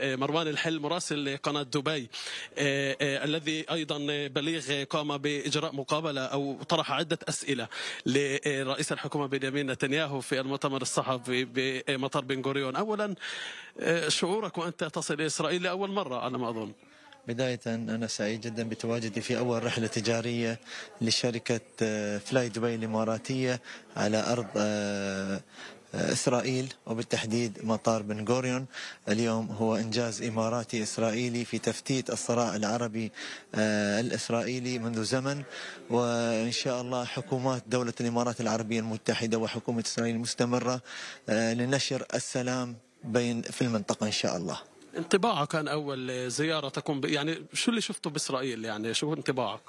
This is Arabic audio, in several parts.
آه، مروان الحل مراسل قناة دبي آه، آه، الذي أيضا بليغ قام بإجراء مقابلة أو طرح عدة أسئلة لرئيس الحكومة بنيامين نتنياهو في المؤتمر الصحفي بمطار بن غوريون أولا شعورك وأنت تصل إلى إسرائيل لأول مرة على ما أظن بداية أنا سعيد جدا بتواجدي في أول رحلة تجارية لشركة فلاي دبي الإماراتية على أرض إسرائيل وبالتحديد مطار بن غوريون اليوم هو إنجاز إماراتي إسرائيلي في تفتيت الصراع العربي آه، الإسرائيلي منذ زمن وإن شاء الله حكومات دولة الإمارات العربية المتحدة وحكومة إسرائيل مستمرة آه، لنشر السلام بين في المنطقة إن شاء الله انطباعك عن أول زيارة تكون يعني شو اللي شفته بإسرائيل يعني شو انطباعك؟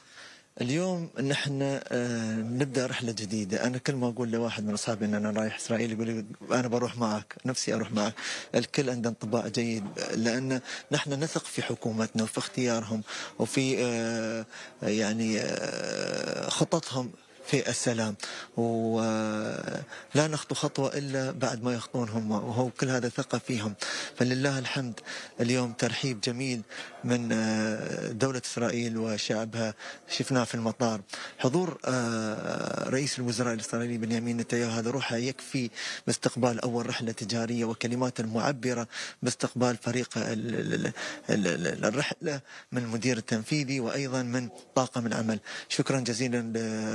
اليوم نحن آه، نبدا رحله جديده انا كل ما اقول لواحد من اصحابي ان انا رايح اسرائيل يقول لي انا بروح معك نفسي اروح معك الكل عنده انطباع جيد لان نحن نثق في حكومتنا وفي اختيارهم وفي آه، يعني آه، خططهم في السلام ولا نخطو خطوة إلا بعد ما يخطون هم وهو كل هذا ثقة فيهم فلله الحمد اليوم ترحيب جميل من آه، دولة إسرائيل وشعبها شفناه في المطار حضور آه، رئيس الوزراء الإسرائيلي بنيامين نتنياهو هذا روحه يكفي باستقبال أول رحلة تجارية وكلمات المعبرة باستقبال فريق الرحلة من المدير التنفيذي وأيضا من طاقم العمل شكرا جزيلا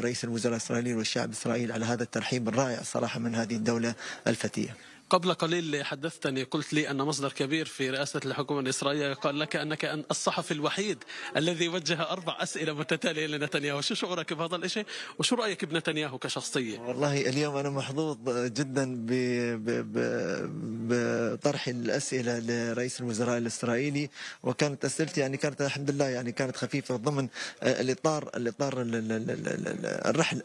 لرئيس الوزراء الإسرائيلي والشعب الإسرائيلي إسرائيل على هذا الترحيب الرائع صراحة من هذه الدولة الفتية قبل قليل حدثتني قلت لي أن مصدر كبير في رئاسة الحكومة الإسرائيلية قال لك أنك أن الصحفي الوحيد الذي وجه أربع أسئلة متتالية لنتنياهو شو شعورك بهذا الشيء وشو رأيك بنتنياهو كشخصية والله اليوم أنا محظوظ جدا بطرح الأسئلة لرئيس الوزراء الإسرائيلي وكانت أسئلتي يعني كانت الحمد لله يعني كانت خفيفة ضمن الإطار الإطار الرحلة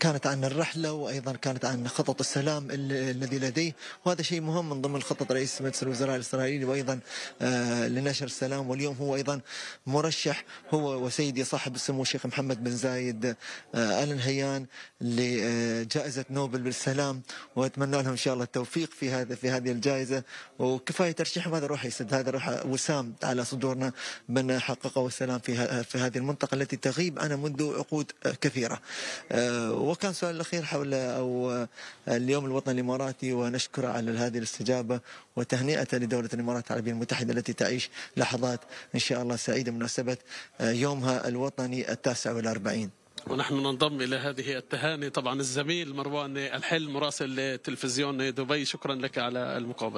كانت عن الرحلة وأيضا كانت عن خطط السلام الذي لديه وهذا شيء مهم من ضمن خطط رئيس مجلس الوزراء الإسرائيلي وأيضا آه، لنشر السلام واليوم هو أيضا مرشح هو وسيدي صاحب السمو الشيخ محمد بن زايد آه، آل نهيان لجائزة نوبل بالسلام وأتمنى لهم إن شاء الله التوفيق في هذا في هذه الجائزة وكفاية ترشيحهم هذا روح يسد هذا روح وسام على صدورنا من حققه السلام في في هذه المنطقة التي تغيب عنها منذ عقود كثيرة آه، وكان سؤال الأخير حول أو اليوم الوطني الإماراتي ونشكر على هذه الاستجابة وتهنئة لدولة الإمارات العربية المتحدة التي تعيش لحظات إن شاء الله سعيدة بمناسبة يومها الوطني التاسع والأربعين ونحن ننضم الى هذه التهاني طبعا الزميل مروان الحل مراسل تلفزيون دبي شكرا لك على المقابله